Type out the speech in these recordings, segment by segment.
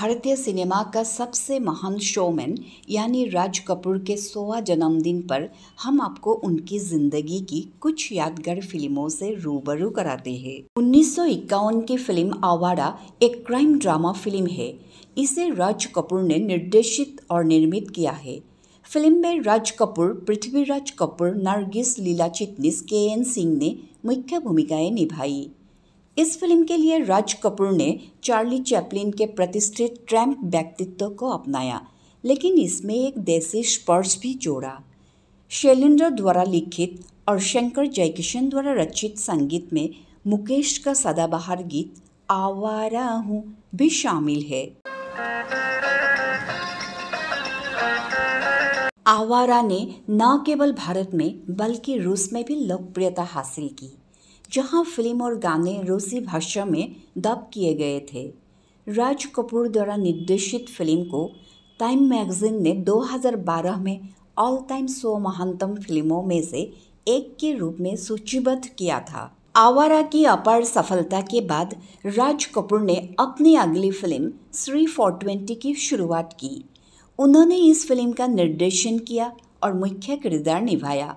भारतीय सिनेमा का सबसे महान शोमैन यानी राज कपूर के सोवा जन्मदिन पर हम आपको उनकी ज़िंदगी की कुछ यादगार फिल्मों से रूबरू कराते हैं उन्नीस की फिल्म आवारा एक क्राइम ड्रामा फिल्म है इसे राज कपूर ने निर्देशित और निर्मित किया है फिल्म में राज कपूर पृथ्वीराज कपूर नरगिस लीला चिटनिस के एन सिंह ने मुख्य भूमिकाएं निभाई इस फिल्म के लिए राज कपूर ने चार्ली चैपलिन के प्रतिष्ठित ट्रैम्प व्यक्तित्व को अपनाया लेकिन इसमें एक देसी स्पर्श भी जोड़ा शैलेंद्र द्वारा लिखित और शंकर जयकिशन द्वारा रचित संगीत में मुकेश का सदाबहार गीत आवारा हूँ भी शामिल है आवारा ने न केवल भारत में बल्कि रूस में भी लोकप्रियता हासिल की जहां फिल्म और गाने रूसी भाषा में डब किए गए थे राज कपूर द्वारा निर्देशित फिल्म को टाइम मैगजीन ने 2012 में ऑल टाइम सो महानतम फिल्मों में से एक के रूप में सूचीबद्ध किया था आवारा की अपार सफलता के बाद राज कपूर ने अपनी अगली फिल्म श्री ट्वेंटी की शुरुआत की उन्होंने इस फिल्म का निर्देशन किया और मुख्य किरदार निभाया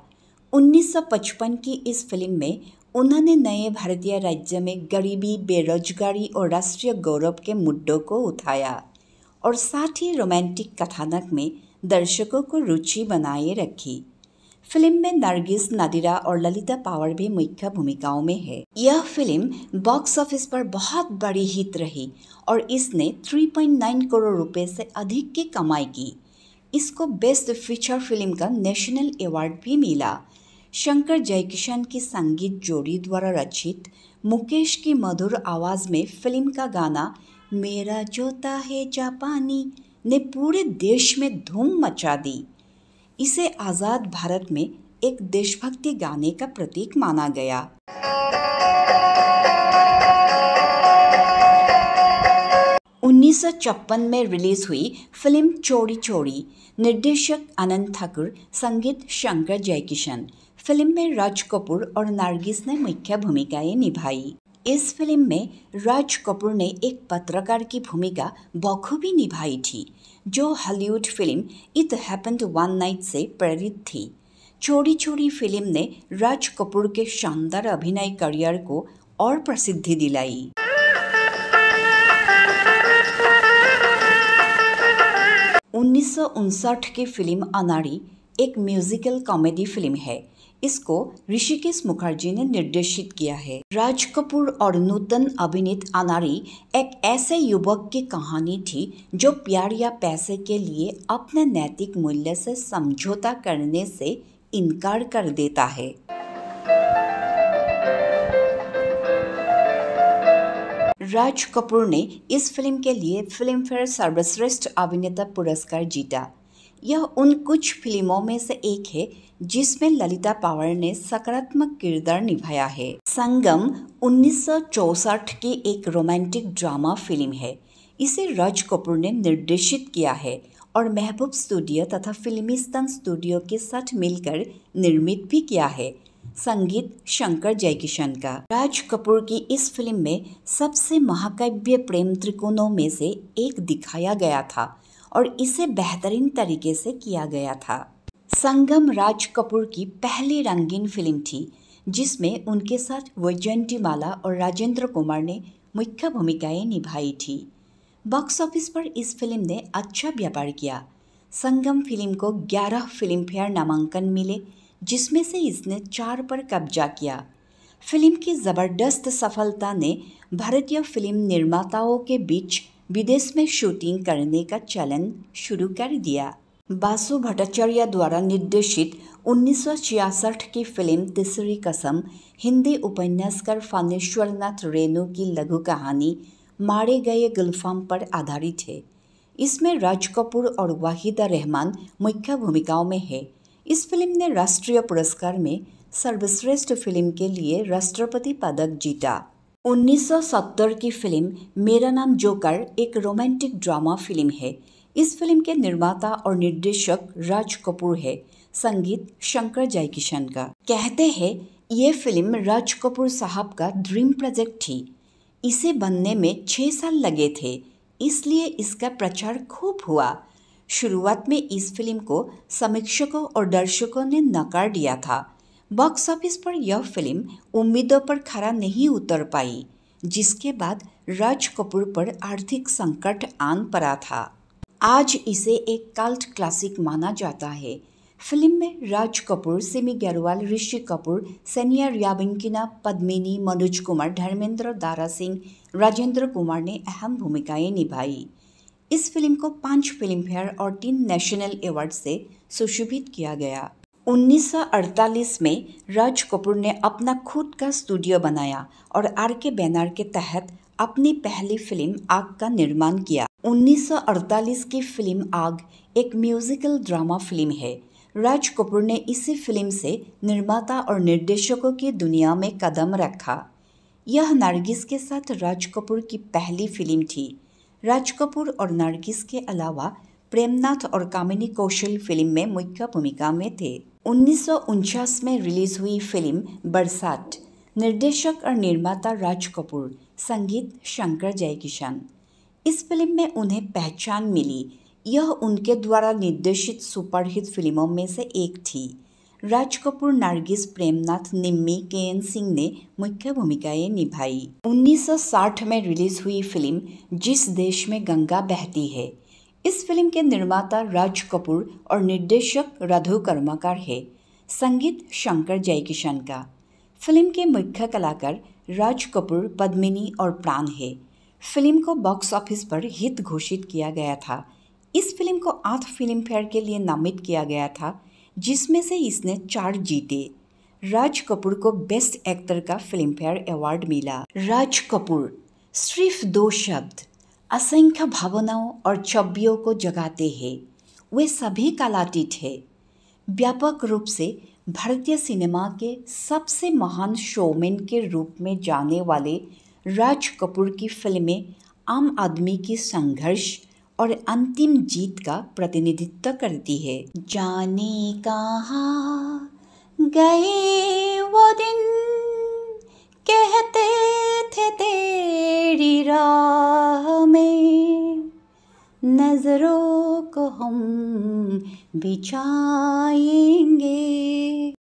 1955 की इस फिल्म में उन्होंने नए भारतीय राज्य में गरीबी बेरोजगारी और राष्ट्रीय गौरव के मुद्दों को उठाया और साथ ही रोमांटिक कथानक में दर्शकों को रुचि बनाए रखी फिल्म में नरगिस नादिरा और ललिता पावर भी मुख्य भूमिकाओं में है यह फिल्म बॉक्स ऑफिस पर बहुत बड़ी हिट रही और इसने 3.9 करोड़ रुपए से अधिक की कमाई की इसको बेस्ट फीचर फिल्म का नेशनल अवार्ड भी मिला शंकर जयकिशन की संगीत जोड़ी द्वारा रचित मुकेश की मधुर आवाज़ में फिल्म का गाना मेरा जोता है जापानी ने पूरे देश में धूम मचा दी इसे आज़ाद भारत में एक देशभक्ति गाने का प्रतीक माना गया उन्नीस में रिलीज हुई फिल्म चोरी चोरी निर्देशक अनंत ठाकुर संगीत शंकर जयकिशन फिल्म में राज कपूर और नार्गिस ने मुख्य भूमिकाएं निभाई इस फिल्म में राज कपूर ने एक पत्रकार की भूमिका बखूबी निभाई थी जो Hollywood film It Happened One Night से प्रेरित थी छोटी छोटी फिल्म ने राज कपूर के शानदार अभिनय करियर को और प्रसिद्धि दिलाई उन्नीस की फिल्म अनारी एक म्यूजिकल कॉमेडी फिल्म है इसको ऋषिकेश मुखर्जी ने निर्देशित किया है राज कपूर और नूतन अभिनीत अनारी एक ऐसे युवक की कहानी थी जो प्यार या पैसे के लिए अपने नैतिक मूल्य से समझौता करने से इनकार कर देता है राज कपूर ने इस फिल्म के लिए फिल्मफेयर सर्वश्रेष्ठ अभिनेता पुरस्कार जीता यह उन कुछ फिल्मों में से एक है जिसमें ललिता पावर ने सकारात्मक किरदार निभाया है संगम उन्नीस की एक रोमांटिक ड्रामा फिल्म है इसे राज कपूर ने निर्देशित किया है और महबूब स्टूडियो तथा फिल्मिस्तान स्टूडियो के साथ मिलकर निर्मित भी किया है संगीत शंकर जयकिशन का राज कपूर की इस फिल्म में सबसे महाकाव्य प्रेम त्रिकोणों में से एक दिखाया गया था और इसे बेहतरीन तरीके से किया गया था संगम राज कपूर की पहली रंगीन फिल्म थी जिसमें उनके साथ माला और राजेंद्र कुमार ने मुख्य भूमिकाएं निभाई थी बॉक्स ऑफिस पर इस फिल्म ने अच्छा व्यापार किया संगम फिल्म को 11 फिल्म फेयर नामांकन मिले जिसमें से इसने चार पर कब्जा किया फिल्म की ज़बरदस्त सफलता ने भारतीय फिल्म निर्माताओं के बीच विदेश में शूटिंग करने का चलन शुरू कर दिया बासु भट्टाचार्य द्वारा निर्देशित उन्नीस की फिल्म तीसरी कसम हिंदी उपन्यासकार फानेश्वरनाथ रेणु की लघु कहानी मारे गए गुलफाम पर आधारित है इसमें राज कपूर और वाहिदा रहमान मुख्य भूमिकाओं में है इस फिल्म ने राष्ट्रीय पुरस्कार में सर्वश्रेष्ठ फिल्म के लिए राष्ट्रपति पदक जीता 1970 की फिल्म मेरा नाम जोकर एक रोमांटिक ड्रामा फिल्म है इस फिल्म के निर्माता और निर्देशक राज कपूर है संगीत शंकर जयकिशन का कहते हैं ये फिल्म राज कपूर साहब का ड्रीम प्रोजेक्ट थी इसे बनने में छः साल लगे थे इसलिए इसका प्रचार खूब हुआ शुरुआत में इस फिल्म को समीक्षकों और दर्शकों ने नकार दिया था बॉक्स ऑफिस पर यह फिल्म उम्मीदों पर खरा नहीं उतर पाई जिसके बाद राज कपूर पर आर्थिक संकट आन पड़ा था आज इसे एक कल्ट क्लासिक माना जाता है फिल्म में राज कपूर सिमी गैरवाल ऋषि कपूर सनिया रियाबिंकिना पद्मिनी मनोज कुमार धर्मेंद्र दारा सिंह राजेंद्र कुमार ने अहम भूमिकाएं निभाई इस फिल्म को पांच फिल्म फेयर और तीन नेशनल अवार्ड से सुशोभित किया गया 1948 में राज कपूर ने अपना खुद का स्टूडियो बनाया और आर के बैनर के तहत अपनी पहली फिल्म आग का निर्माण किया 1948 की फिल्म आग एक म्यूजिकल ड्रामा फिल्म है राज कपूर ने इसी फिल्म से निर्माता और निर्देशकों की दुनिया में कदम रखा यह नारगिस के साथ राज कपूर की पहली फिल्म थी राज कपूर और नारगिस के अलावा प्रेमनाथ और कामिनी कौशल फिल्म में मुख्य भूमिका में थे उन्नीस में रिलीज हुई फिल्म बरसात निर्देशक और निर्माता राज कपूर संगीत शंकर जयकिशन इस फिल्म में उन्हें पहचान मिली यह उनके द्वारा निर्देशित सुपरहिट फिल्मों में से एक थी राज कपूर नार्गिस प्रेमनाथ निम्मी के एन सिंह ने मुख्य भूमिकाएं निभाई 1960 में रिलीज हुई फिल्म जिस देश में गंगा बहती है इस फिल्म के निर्माता राज कपूर और निर्देशक राधु कर्माकार है संगीत शंकर जयकिशन का फिल्म के मुख्य कलाकार राज कपूर पद्मिनी और प्राण है फिल्म को बॉक्स ऑफिस पर हिट घोषित किया गया था इस फिल्म को आठ फिल्म फेयर के लिए नामित किया गया था जिसमें से इसने चार जीते राज कपूर को बेस्ट एक्टर का फिल्म फेयर अवार्ड मिला राज कपूर सिर्फ दो शब्द असंख्य भावनाओं और छवियों को जगाते हैं वे सभी कलातीत है व्यापक रूप से भारतीय सिनेमा के सबसे महान शोमैन के रूप में जाने वाले राज कपूर की फिल्में आम आदमी की संघर्ष और अंतिम जीत का प्रतिनिधित्व करती है जाने कहा गए नज़रों को हम बिछाएंगे